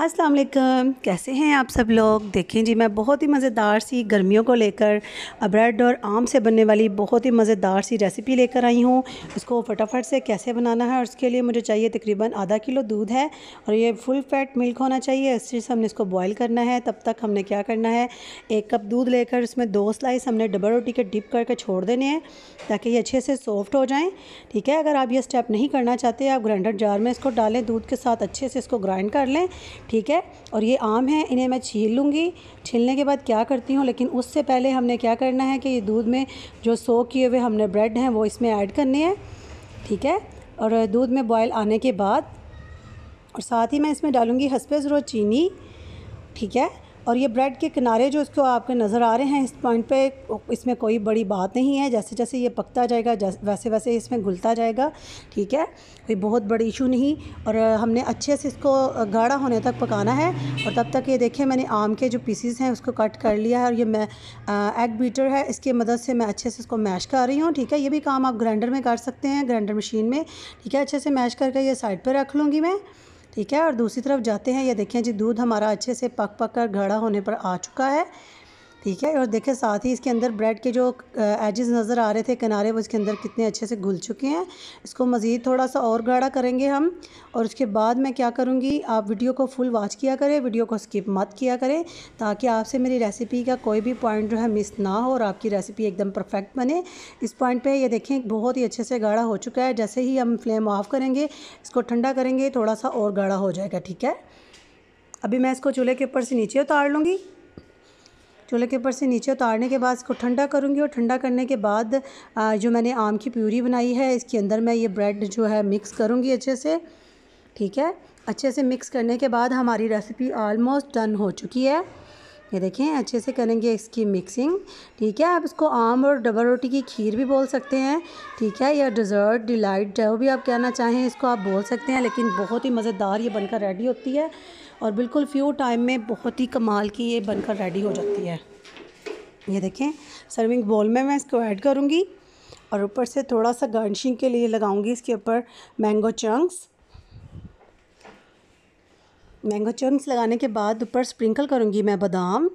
अस्सलाम वालेकुम कैसे हैं आप सब लोग देखें जी मैं बहुत ही मज़ेदार सी गर्मियों को लेकर ब्रेड और आम से बनने वाली बहुत ही मज़ेदार सी रेसिपी लेकर आई हूँ इसको फटाफट से कैसे बनाना है और उसके लिए मुझे चाहिए तकरीबन आधा किलो दूध है और ये फुल फैट मिल्क होना चाहिए इस चीज़ से हमने इसको बॉयल करना है तब तक हमने क्या करना है एक कप दूध लेकर उसमें दो स्लाइस हमने डबल रोटी के डिप करके छोड़ देने हैं ताकि ये अच्छे से सॉफ्ट हो जाएँ ठीक है अगर आप ये स्टेप नहीं करना चाहते आप ग्राइंडर जार में इसको डालें दूध के साथ अच्छे से इसको ग्राइंड कर लें ठीक है और ये आम है इन्हें मैं छील लूँगी छीलने के बाद क्या करती हूँ लेकिन उससे पहले हमने क्या करना है कि ये दूध में जो सो किए हुए हमने ब्रेड हैं वो इसमें ऐड करने हैं ठीक है और दूध में बॉयल आने के बाद और साथ ही मैं इसमें डालूँगी हंसपे ज़रूरत चीनी ठीक है और ये ब्रेड के किनारे जो इसको आपके नज़र आ रहे हैं इस पॉइंट पे इसमें कोई बड़ी बात नहीं है जैसे जैसे ये पकता जाएगा वैसे वैसे इसमें घुलता जाएगा ठीक है कोई बहुत बड़ी इशू नहीं और हमने अच्छे से इसको गाढ़ा होने तक पकाना है और तब तक ये देखिए मैंने आम के जो पीसीस हैं उसको कट कर लिया है और ये मैं एग बीटर है इसकी मदद से मैं अच्छे से इसको मैश कर रही हूँ ठीक है ये भी काम आप ग्राइंडर में कर सकते हैं ग्राइंडर मशीन में ठीक है अच्छे से मैश करके ये साइड पर रख लूँगी मैं ठीक है और दूसरी तरफ जाते हैं ये देखें जी दूध हमारा अच्छे से पक पक कर गाढ़ा होने पर आ चुका है ठीक है और देखें साथ ही इसके अंदर ब्रेड के जो एजेस नज़र आ रहे थे किनारे वो इसके अंदर कितने अच्छे से घुल चुके हैं इसको मज़ीद थोड़ा सा और गाढ़ा करेंगे हम और उसके बाद मैं क्या करूँगी आप वीडियो को फुल वॉच किया करें वीडियो को स्किप मत किया करें ताकि आपसे मेरी रेसिपी का कोई भी पॉइंट जो है मिस ना हो और आपकी रेसिपी एकदम परफेक्ट बने इस पॉइंट पर यह देखें बहुत ही अच्छे से गाढ़ा हो चुका है जैसे ही हम फ्लेम ऑफ़ करेंगे इसको ठंडा करेंगे थोड़ा सा और गाढ़ा हो जाएगा ठीक है अभी मैं इसको चूल्हे के ऊपर से नीचे उतार लूँगी चूल्हे के ऊपर से नीचे उतारने के बाद इसको ठंडा करूँगी और ठंडा करने के बाद जो मैंने आम की प्यूरी बनाई है इसके अंदर मैं ये ब्रेड जो है मिक्स करूँगी अच्छे से ठीक है अच्छे से मिक्स करने के बाद हमारी रेसिपी ऑलमोस्ट डन हो चुकी है ये देखें अच्छे से करेंगे इसकी मिक्सिंग ठीक है आप इसको आम और डबल रोटी की खीर भी बोल सकते हैं ठीक है या डिज़र्ट डिलाइट जो भी आप कहना चाहें इसको आप बोल सकते हैं लेकिन बहुत ही मज़ेदार ये बनकर रेडी होती है और बिल्कुल फ्यू टाइम में बहुत ही कमाल की ये बनकर रेडी हो जाती है ये देखें सर्विंग बोल में मैं इसको ऐड करूँगी और ऊपर से थोड़ा सा गार्निशिंग के लिए लगाऊंगी इसके ऊपर मैंगो चंक्स मैंगो चंक्स लगाने के बाद ऊपर स्प्रिंकल करूँगी मैं बादाम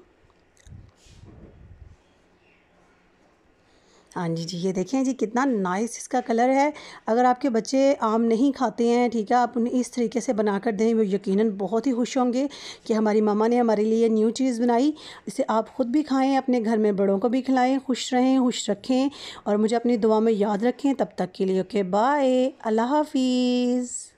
हाँ जी जी ये देखें जी कितना नाइस इसका कलर है अगर आपके बच्चे आम नहीं खाते हैं ठीक है आप उन्हें इस तरीके से बना कर दें वो यकीनन बहुत ही खुश होंगे कि हमारी मामा ने हमारे लिए न्यू चीज़ बनाई इसे आप ख़ुद भी खाएं अपने घर में बड़ों को भी खिलाएं खुश रहें खुश रखें और मुझे अपनी दुआ में याद रखें तब तक के लिए ओके बाय अल्लाह हाफिज़